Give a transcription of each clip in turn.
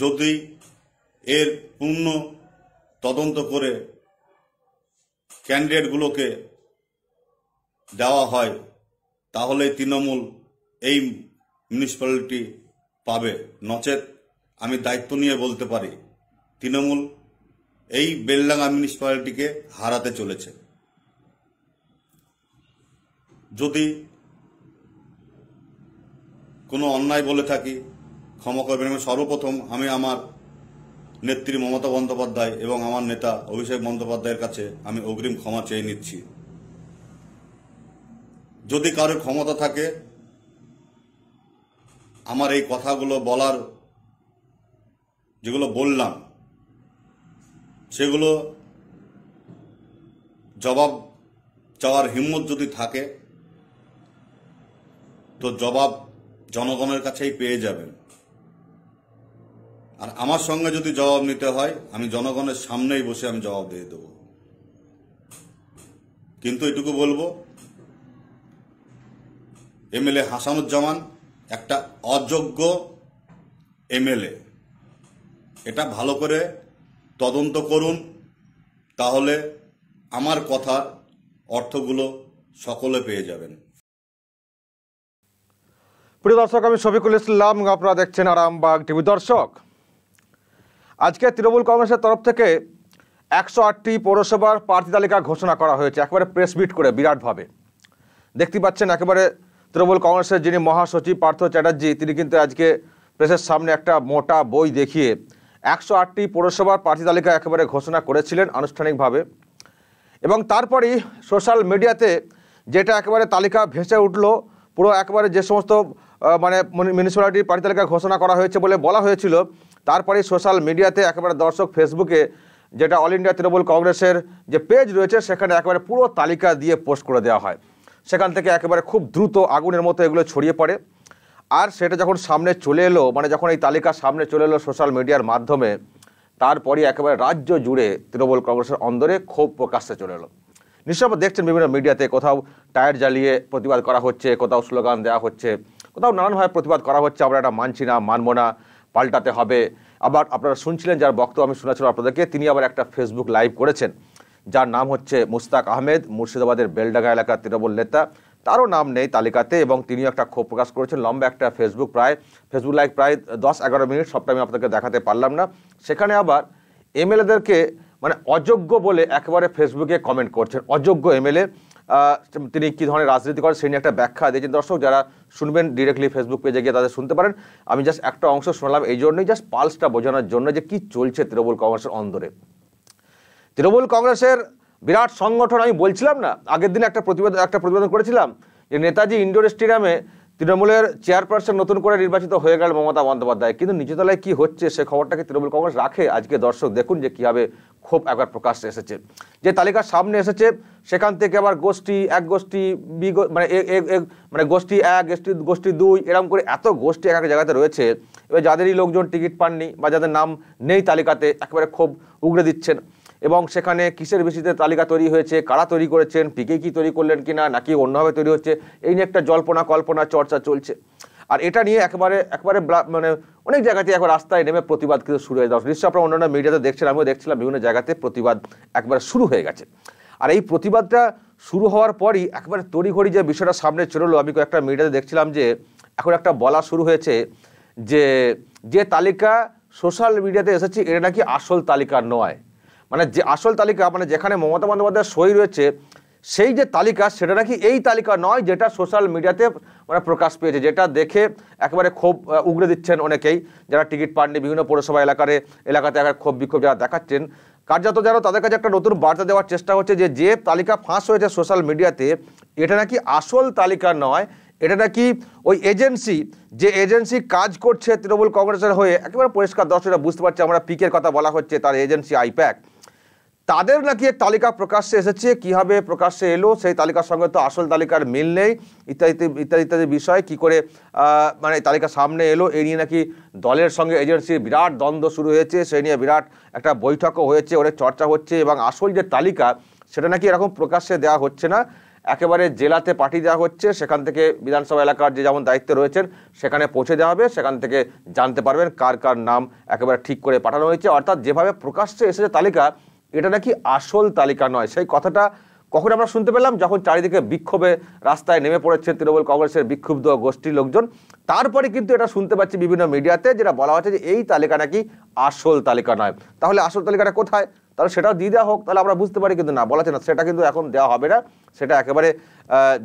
যদি এর পূর্ণ তদন্ত করে ক্যান্ডিডেটগুলোকে দেওয়া হয় তাহলে তৃণমূল এই মিউনিসিপ্যালিটি পাবে নচেত আমি দায়িত্ব নিয়ে বলতে পারি তৃণমূল এই বেলডাঙ্গা মিউনিসিপ্যালিটিকে হারাতে চলেছে যদি কোনো অন্যায় বলে থাকি ক্ষমা করবেন এবং সর্বপ্রথম আমি আমার নেত্রী মমতা বন্দ্যোপাধ্যায় এবং আমার নেতা অভিষেক বন্দ্যোপাধ্যায়ের কাছে আমি অগ্রিম ক্ষমা চেয়ে নিচ্ছি যদি কারোর ক্ষমতা থাকে আমার এই কথাগুলো বলার যেগুলো বললাম সেগুলো জবাব চাওয়ার হিম্মত যদি থাকে তো জবাব জনগণের কাছেই পেয়ে যাবেন আর আমার সঙ্গে যদি জবাব নিতে হয় আমি জনগণের সামনেই বসে আমি জবাব দিয়ে দেব কিন্তু এটুকু বলবো এমএলএ হাসানুজ্জামান একটা অযোগ্য এমএলএ এটা ভালো করে তদন্ত করুন তাহলে আমার কথার অর্থগুলো সকলে পেয়ে যাবেন প্রিয় দর্শক আমি শফিকুল ইসলাম আপনারা দেখছেন আরামবাগ টিভি দর্শক আজকে তৃণমূল কংগ্রেসের তরফ থেকে একশো আটটি পৌরসভার প্রার্থী তালিকা ঘোষণা করা হয়েছে একেবারে প্রেস মিট করে বিরাটভাবে দেখতে পাচ্ছেন একেবারে তৃণমূল কংগ্রেসের যিনি মহাসচিব পার্থ চ্যাটার্জি তিনি কিন্তু আজকে প্রেসের সামনে একটা মোটা বই দেখিয়ে একশো আটটি পৌরসভার প্রার্থী তালিকা একেবারে ঘোষণা করেছিলেন আনুষ্ঠানিকভাবে এবং তারপরেই সোশ্যাল মিডিয়াতে যেটা একেবারে তালিকা ভেসে উঠল পুরো একেবারে যে সমস্ত মানে মিউনিসিপ্যালিটির প্রার্থী তালিকা ঘোষণা করা হয়েছে বলে বলা হয়েছিল তারপরে সোশ্যাল মিডিয়াতে একেবারে দর্শক ফেসবুকে যেটা অল ইন্ডিয়া তৃণমূল কংগ্রেসের যে পেজ রয়েছে সেখানে একেবারে পুরো তালিকা দিয়ে পোস্ট করে দেওয়া হয় সেখান থেকে একেবারে খুব দ্রুত আগুনের মতো এগুলো ছড়িয়ে পড়ে আর সেটা যখন সামনে চলে এলো মানে যখন এই তালিকা সামনে চলে এলো সোশ্যাল মিডিয়ার মাধ্যমে তারপরই একেবারে রাজ্য জুড়ে তৃণমূল কংগ্রেসের অন্দরে ক্ষোভ প্রকাশ্যে চলে এলো নিশ্চয় দেখছেন বিভিন্ন মিডিয়াতে কোথাও টায়ার জ্বালিয়ে প্রতিবাদ করা হচ্ছে কোথাও স্লোগান দেওয়া হচ্ছে কোথাও নানানভাবে প্রতিবাদ করা হচ্ছে আমরা এটা মানছি না মানব না পাল্টাতে হবে আবার আপনারা শুনছিলেন যার বক্তব্য আমি শুনেছিলাম আপনাদেরকে তিনি আবার একটা ফেসবুক লাইভ করেছেন যার নাম হচ্ছে মুস্তাক আহমেদ মুর্শিদাবাদের বেলডাগা এলাকার তৃণমূল নেতা তারও নাম নেই তালিকাতে এবং তিনিও একটা ক্ষোভ প্রকাশ করেছেন লম্বা একটা ফেসবুক প্রায় ফেসবুক লাইভ প্রায় দশ এগারো মিনিট সবটা আমি আপনাদেরকে দেখাতে পারলাম না সেখানে আবার এমএলএদেরকে মানে অযোগ্য বলে একেবারে ফেসবুকে কমেন্ট করছেন অযোগ্য এমএলএ তিনি কী ধরনের রাজনীতি করেন সেই নিয়ে একটা ব্যাখ্যা দিয়েছেন দর্শক যারা শুনবেন ডিরেক্টলি ফেসবুক পেজে গিয়ে তাদের শুনতে পারেন আমি জাস্ট একটা অংশ শোনালাম এই জন্যই জাস্ট পালসটা বোঝানোর জন্য যে কি চলছে তৃণমূল কংগ্রেসের অন্দরে তৃণমূল কংগ্রেসের বিরাট সংগঠন আমি বলছিলাম না আগের দিন একটা প্রতিবেদন একটা প্রতিবেদন করেছিলাম যে নেতাজি ইন্ডোর স্টেডিয়ামে তৃণমূলের চেয়ারপারসন নতুন করে নির্বাচিত হয়ে গেল মমতা বন্দ্যোপাধ্যায় কিন্তু নিচতলায় কি হচ্ছে সে খবরটাকে তৃণমূল কংগ্রেস রাখে আজকে দর্শক দেখুন যে কীভাবে খুব একবার প্রকাশ্যে এসেছে যে তালিকার সামনে এসেছে সেখান থেকে আবার গোষ্ঠী এক গোষ্ঠী বি মানে মানে গোষ্ঠী এক গোষ্ঠী গোষ্ঠী দুই এরকম করে এত গোষ্ঠী এক এক জায়গাতে রয়েছে এবার যাদেরই লোকজন টিকিট পাননি বা যাদের নাম নেই তালিকাতে একেবারে ক্ষোভ উগড়ে দিচ্ছেন এবং সেখানে কিসের বেশিতে তালিকা তৈরি হয়েছে কারা তৈরি করেছেন পিকে কি তৈরি করলেন কিনা নাকি অন্যভাবে তৈরি হচ্ছে এই নিয়ে একটা জল্পনা কল্পনা চর্চা চলছে আর এটা নিয়ে একবারে একবারে মানে অনেক জায়গাতে একবার রাস্তায় নেমে প্রতিবাদ কিন্তু শুরু হয়ে যাওয়া নিশ্চয়ই আপনারা অন্যান্য মিডিয়াতে দেখছেন আমিও দেখছিলাম বিভিন্ন জায়গাতে প্রতিবাদ একবার শুরু হয়ে গেছে আর এই প্রতিবাদটা শুরু হওয়ার পরই একবারে তড়িঘড়ি যে বিষয়টা সামনে চললো আমি কয়েকটা মিডিয়াতে দেখছিলাম যে এখন একটা বলা শুরু হয়েছে যে যে তালিকা সোশ্যাল মিডিয়াতে এসেছে এটা নাকি আসল তালিকা নয় মানে যে আসল তালিকা মানে যেখানে মমতা বন্দ্যোপাধ্যায়ের সই রয়েছে সেই যে তালিকা সেটা নাকি এই তালিকা নয় যেটা সোশ্যাল মিডিয়াতে মানে প্রকাশ পেয়েছে যেটা দেখে একেবারে ক্ষোভ উগড়ে দিচ্ছেন অনেকেই যারা টিকিট পাননি বিভিন্ন পৌরসভা এলাকারে এলাকাতে একবার ক্ষোভ বিক্ষোভ যারা দেখাচ্ছেন কার্যত যেন তাদের কাছে একটা নতুন বার্তা দেওয়ার চেষ্টা হচ্ছে যে যে তালিকা ফাঁস হয়েছে সোশ্যাল মিডিয়াতে এটা নাকি আসল তালিকা নয় এটা নাকি ওই এজেন্সি যে এজেন্সি কাজ করছে তৃণমূল কংগ্রেসের হয়ে একেবারে পরিষ্কার দর্শকরা বুঝতে পারছে আমরা পিকের কথা বলা হচ্ছে তার এজেন্সি আইপ্যাক তাদের নাকি এক তালিকা প্রকাশ্যে এসেছে কিভাবে প্রকাশ্যে এলো সেই তালিকার সঙ্গে তো আসল তালিকার মিল নেই ইত্যাদি ইত্যাদি ইত্যাদি বিষয় কী করে মানে তালিকা সামনে এলো এ নিয়ে নাকি দলের সঙ্গে এজেন্সির বিরাট দ্বন্দ্ব শুরু হয়েছে সেই নিয়ে বিরাট একটা বৈঠকও হয়েছে অনেক চর্চা হচ্ছে এবং আসল যে তালিকা সেটা নাকি এরকম প্রকাশ্যে দেওয়া হচ্ছে না একেবারে জেলাতে পাঠিয়ে দেওয়া হচ্ছে সেখান থেকে বিধানসভা এলাকার যে যেমন দায়িত্বে রয়েছেন সেখানে পৌঁছে দেওয়া হবে সেখান থেকে জানতে পারবেন কার কার নাম একেবারে ঠিক করে পাঠানো হয়েছে অর্থাৎ যেভাবে প্রকাশ্যে এসেছে তালিকা এটা নাকি আসল তালিকা নয় সেই কথাটা কখন আমরা শুনতে পেলাম যখন চারিদিকে বিক্ষোভে রাস্তায় নেমে পড়েছে তৃণমূল কংগ্রেসের বিক্ষুব্ধ গোষ্ঠীর লোকজন তারপরে কিন্তু এটা শুনতে পাচ্ছি বিভিন্ন মিডিয়াতে যেটা বলা হচ্ছে যে এই তালিকা নাকি আসল তালিকা নয় তাহলে আসল তালিকাটা কোথায় তাহলে সেটাও দিয়ে দেওয়া হোক তাহলে আমরা বুঝতে পারি কিন্তু না বলা না সেটা কিন্তু এখন দেওয়া হবে না সেটা একেবারে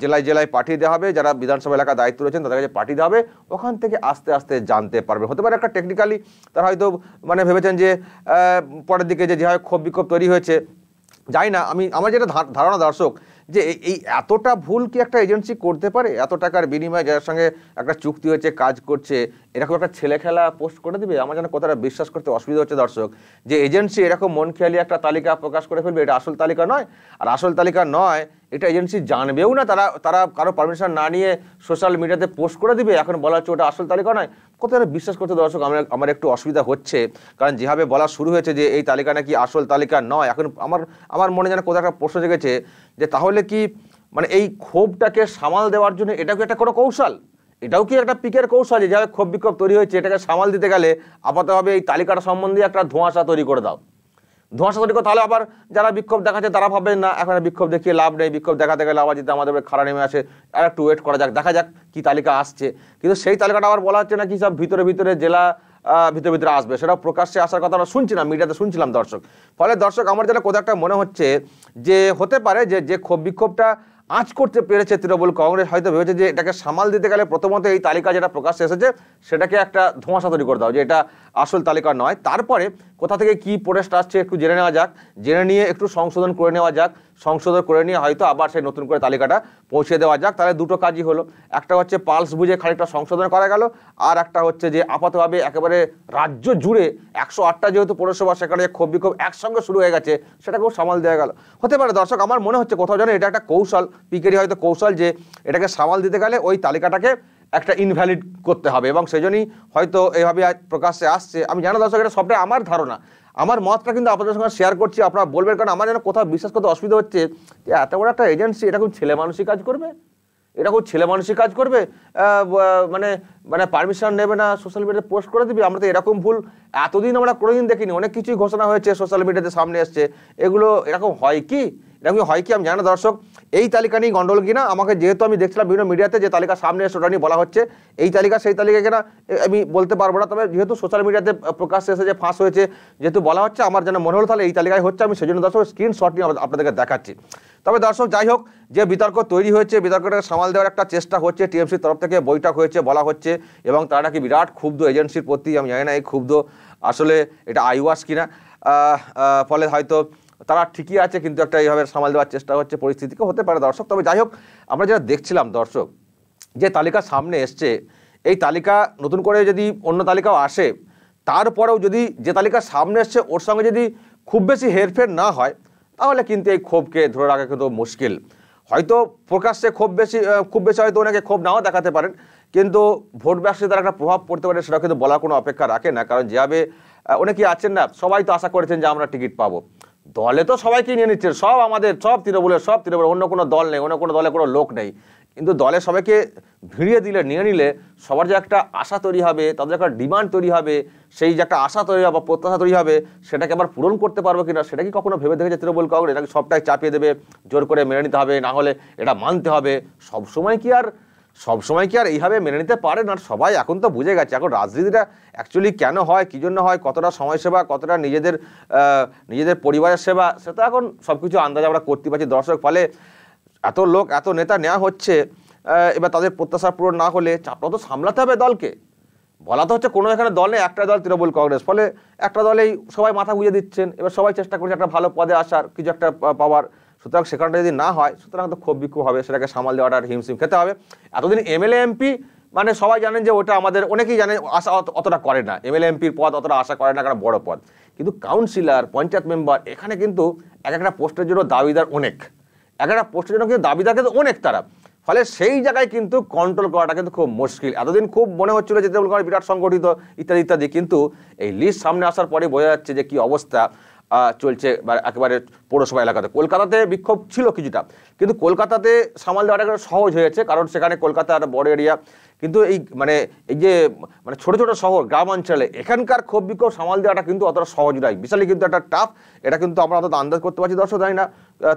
জেলায় জেলায় পাঠিয়ে দেওয়া হবে যারা বিধানসভা এলাকার দায়িত্ব রয়েছেন তাদের কাছে পাঠিয়ে দেওয়া হবে ওখান থেকে আস্তে আস্তে জানতে পারবে হতে পারে একটা টেকনিক্যালি তারা হয়তো মানে ভেবেছেন যে পরের দিকে যে যেভাবে ক্ষোভ বিক্ষোভ তৈরি হয়েছে যাই না আমি আমার যেটা ধারণা দর্শক যে এই এতটা ভুল কি একটা এজেন্সি করতে পারে এত টাকার বিনিময়ে যার সঙ্গে একটা চুক্তি হয়েছে কাজ করছে এরকম একটা ছেলে খেলা পোস্ট করে দেবে আমার যেন কথাটা বিশ্বাস করতে অসুবিধা হচ্ছে দর্শক যে এজেন্সি এরকম মন খেয়ালি একটা তালিকা প্রকাশ করে ফেলবে এটা আসল তালিকা নয় আর আসল তালিকা নয় এটা এজেন্সি জানবেও না তারা তারা কারো পারমিশন না নিয়ে সোশ্যাল মিডিয়াতে পোস্ট করে দিবে এখন বলা হচ্ছে ওটা আসল তালিকা নয় কতটা বিশ্বাস করতে দর্শক আমার আমার একটু অসুবিধা হচ্ছে কারণ যেভাবে বলা শুরু হয়েছে যে এই তালিকা নাকি আসল তালিকা নয় এখন আমার আমার মনে যেন কোথাও একটা প্রশ্ন জেগেছে যে তাহলে কি মানে এই ক্ষোভটাকে সামাল দেওয়ার জন্য এটা কি একটা কোনো কৌশল এটাও কি একটা পিকের কৌশল যেভাবে ক্ষোভ বিক্ষোভ তৈরি হয়েছে এটাকে সামাল দিতে গেলে আপাতভাবে এই তালিকাটা সম্বন্ধে একটা ধোঁয়াশা তৈরি করে দাও ধোঁয়াশা তৈরি করে তাহলে আবার যারা বিক্ষোভ দেখাচ্ছে তারা ভাববেন না এখন বিক্ষোভ দেখিয়ে লাভ নেই বিক্ষোভ দেখাতে গেলে আবার যদি আমাদের খাড়া নেমে আসে আর একটু ওয়েট করা যাক দেখা যাক কি তালিকা আসছে কিন্তু সেই তালিকাটা আবার বলা হচ্ছে না কি সব ভিতরে ভিতরে জেলা ভিতরে ভিতরে আসবে সেটা প্রকাশ্যে আসার কথা আমরা শুনছি না মিডিয়াতে শুনছিলাম দর্শক ফলে দর্শক আমার যেটা কোথাও একটা মনে হচ্ছে যে হতে পারে যে যে ক্ষোভ বিক্ষোভটা আঁচ করতে পেরেছে তৃণমূল কংগ্রেস হয়তো ভেবেছে যে এটাকে সামাল দিতে গেলে প্রথমত এই তালিকা যেটা প্রকাশ এসেছে সেটাকে একটা ধোঁয়াশা তৈরি করে দাও যে এটা আসল তালিকা নয় তারপরে কোথা থেকে কি প্রোটেস্ট আসছে একটু জেনে নেওয়া যাক জেনে নিয়ে একটু সংশোধন করে নেওয়া যাক সংশোধন করে নিয়ে হয়তো আবার সেই নতুন করে তালিকাটা পৌঁছে দেওয়া যাক তাহলে দুটো কাজই হলো একটা হচ্ছে পালস বুঝে খানিকটা সংশোধন করা গেল আর একটা হচ্ছে যে আপাতভাবে একেবারে রাজ্য জুড়ে একশো আটটা যেহেতু পৌরসভা সেখানে ক্ষোভ বিক্ষোভ একসঙ্গে শুরু হয়ে গেছে সেটাকেও সামাল দেওয়া গেল হতে পারে দর্শক আমার মনে হচ্ছে কোথাও যেন এটা একটা কৌশল পিকেরই হয়তো কৌশল যে এটাকে সামাল দিতে গেলে ওই তালিকাটাকে একটা ইনভ্যালিড করতে হবে এবং সেই জন্যই হয়তো এইভাবে প্রকাশ্যে আসছে আমি জানো দর্শক এটা সবটাই আমার ধারণা আমার মতটা কিন্তু আপনাদের সঙ্গে শেয়ার করছি আপনারা বলবেন কারণ আমার যেন কোথাও বিশ্বাস করতে অসুবিধা হচ্ছে যে এত বড় একটা এজেন্সি এরকম ছেলে মানুষই কাজ করবে এরকম ছেলে মানুষই কাজ করবে মানে মানে পারমিশন নেবে না সোশ্যাল মিডিয়াতে পোস্ট করে দিবি আমরা তো এরকম ভুল এতদিন আমরা কোনোদিন দেখিনি অনেক কিছুই ঘোষণা হয়েছে সোশ্যাল মিডিয়াতে সামনে এসছে এগুলো এরকম হয় কি এবং হয় কি আমি জানি না দর্শক এই তালিকা নিয়ে গন্ডগোল কিনা আমাকে যেহেতু আমি দেখছিলাম বিভিন্ন মিডিয়াতে যে তালিকা সামনে এসে ওটা নিয়ে বলা হচ্ছে এই তালিকা সেই তালিকা কিনা আমি বলতে পারবো না তবে যেহেতু সোশ্যাল মিডিয়াতে প্রকাশ এসে যে ফাঁস হয়েছে যেহেতু বলা হচ্ছে আমার যেন মনে হলো তাহলে এই তালিকায় হচ্ছে আমি সেই জন্য দর্শক স্ক্রিনশট নিয়ে আপনাদেরকে দেখাচ্ছি তবে দর্শক যাই হোক যে বিতর্ক তৈরি হয়েছে বিতর্কটাকে সামাল দেওয়ার একটা চেষ্টা হচ্ছে টিএমসির তরফ থেকে বৈঠক হয়েছে বলা হচ্ছে এবং তারা নাকি বিরাট ক্ষুব্ধ এজেন্সির প্রতি আমি জানি না এই ক্ষুব্ধ আসলে এটা আইওয়াস কিনা ফলে হয়তো তারা ঠিকই আছে কিন্তু একটা এইভাবে সামাল দেওয়ার চেষ্টা হচ্ছে পরিস্থিতিকে হতে পারে দর্শক তবে যাই হোক আমরা যেটা দেখছিলাম দর্শক যে তালিকা সামনে এসছে এই তালিকা নতুন করে যদি অন্য তালিকাও আসে তারপরেও যদি যে তালিকা সামনে এসছে ওর সঙ্গে যদি খুব বেশি হেরফের না হয় তাহলে কিন্তু এই ক্ষোভকে ধরে রাখা কিন্তু মুশকিল হয়তো প্রকাশ্যে খুব বেশি খুব বেশি হয়তো ওনাকে ক্ষোভ নাও দেখাতে পারেন কিন্তু ভোট ব্যবসায় তার একটা প্রভাব পড়তে পারে সেটা কিন্তু বলার কোনো অপেক্ষা রাখে না কারণ যেভাবে অনেকেই আছেন না সবাই তো আশা করেছেন যে আমরা টিকিট পাবো দলে তো সবাই নিয়ে নিচ্ছে সব আমাদের সব তৃণমূলের সব তৃণমূলের অন্য কোনো দল নেই অন্য কোনো দলে কোনো লোক নেই কিন্তু দলে সবাইকে ভিড়িয়ে দিলে নিয়ে নিলে সবার যে একটা আশা তৈরি হবে তাদের একটা ডিমান্ড তৈরি হবে সেই যে একটা আশা তৈরি হবে বা প্রত্যাশা তৈরি হবে সেটাকে আবার পূরণ করতে পারবো কিনা সেটা কি কখনো ভেবে দেখেছে তৃণমূল কংগ্রেস এটাকে সবটাই চাপিয়ে দেবে জোর করে মেনে নিতে হবে না হলে এটা মানতে হবে সবসময় কি আর সবসময় কি আর এইভাবে মেনে নিতে পারে না সবাই এখন তো বুঝে গেছে এখন রাজনীতিটা অ্যাকচুয়ালি কেন হয় কী জন্য হয় কতটা সমাজসেবা কতটা নিজেদের নিজেদের পরিবারের সেবা সেটা এখন সব কিছু আন্দাজ আমরা করতে পারছি দর্শক ফলে এত লোক এত নেতা নেওয়া হচ্ছে এবার তাদের প্রত্যাশা পূরণ না হলে চাপটা তো সামলাতে হবে দলকে বলা তো হচ্ছে কোনো এখানে দলে একটা দল তৃণমূল কংগ্রেস ফলে একটা দলেই সবাই মাথা গুঁজে দিচ্ছেন এবার সবাই চেষ্টা করছে একটা ভালো পদে আসার কিছু একটা পাওয়ার সুতরাং সেখানটা যদি না হয় সুতরাং তো ক্ষোভ বিক্ষোভ হবে সেটাকে সামাল দেওয়াটা হিমশিম খেতে হবে এতদিন এমএলএ এমপি মানে সবাই জানেন যে ওটা আমাদের অনেকেই জানে আশা অতটা করে না এমএলএ এমপির পদ অতটা আশা করে না কারণ বড় পদ কিন্তু কাউন্সিলর পঞ্চায়েত মেম্বার এখানে কিন্তু এক একটা পোস্টের জন্য দাবিদার অনেক এক একটা পোস্টের জন্য কিন্তু দাবিদার কিন্তু অনেক তারা ফলে সেই জায়গায় কিন্তু কন্ট্রোল করাটা কিন্তু খুব মুশকিল এতদিন খুব মনে হচ্ছিল যে তৃণমূল বিরাট সংগঠিত ইত্যাদি ইত্যাদি কিন্তু এই লিস্ট সামনে আসার পরে বোঝা যাচ্ছে যে কি অবস্থা চলছে বা একেবারে পৌরসভা এলাকাতে কলকাতাতে বিক্ষোভ ছিল কিছুটা কিন্তু কলকাতাতে সামাল দেওয়াটা একটা সহজ হয়েছে কারণ সেখানে কলকাতা একটা বড় এরিয়া কিন্তু এই মানে এই যে মানে ছোটো ছোটো শহর গ্রাম অঞ্চলে এখানকার ক্ষোভ বিক্ষোভ সামাল দেওয়াটা কিন্তু অতটা সহজ নয় বিশালই কিন্তু একটা টাফ এটা কিন্তু আমরা অতটা আন্দাজ করতে পারছি দর্শক জানি না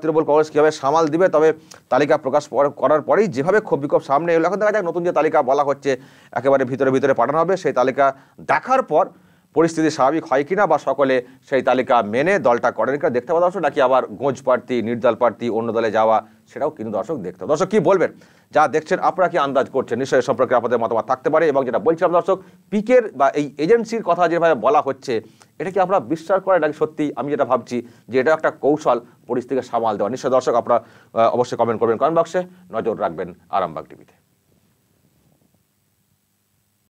তৃণমূল কংগ্রেস কীভাবে সামাল দিবে তবে তালিকা প্রকাশ করার পরেই যেভাবে ক্ষোভ বিক্ষোভ সামনে এলো এখন দেখা যাক নতুন যে তালিকা বলা হচ্ছে একেবারে ভিতরে ভিতরে পাঠানো হবে সেই তালিকা দেখার পর পরিস্থিতি স্বাভাবিক হয় কিনা বা সকলে সেই তালিকা মেনে দলটা করেন কিনা দেখতে পাবো দর্শক নাকি আবার গোঁজ প্রার্থী নির্দল প্রার্থী অন্য দলে যাওয়া সেটাও কিন্তু দর্শক দেখতে দর্শক কি বলবেন যা দেখছেন আপনারা কি আন্দাজ করছেন নিশ্চয়ই সম্পর্কে আপনাদের মতামত থাকতে পারে এবং যেটা বলছিলাম দর্শক পিকের বা এই এজেন্সির কথা যেভাবে বলা হচ্ছে এটা কি আপনারা বিশ্বাস করেন নাকি সত্যি আমি যেটা ভাবছি যে এটা একটা কৌশল পরিস্থিতিকে সামাল দেওয়া নিশ্চয়ই দর্শক আপনারা অবশ্যই কমেন্ট করবেন কমেন্ট বক্সে নজর রাখবেন আরামবাগ টিভিতে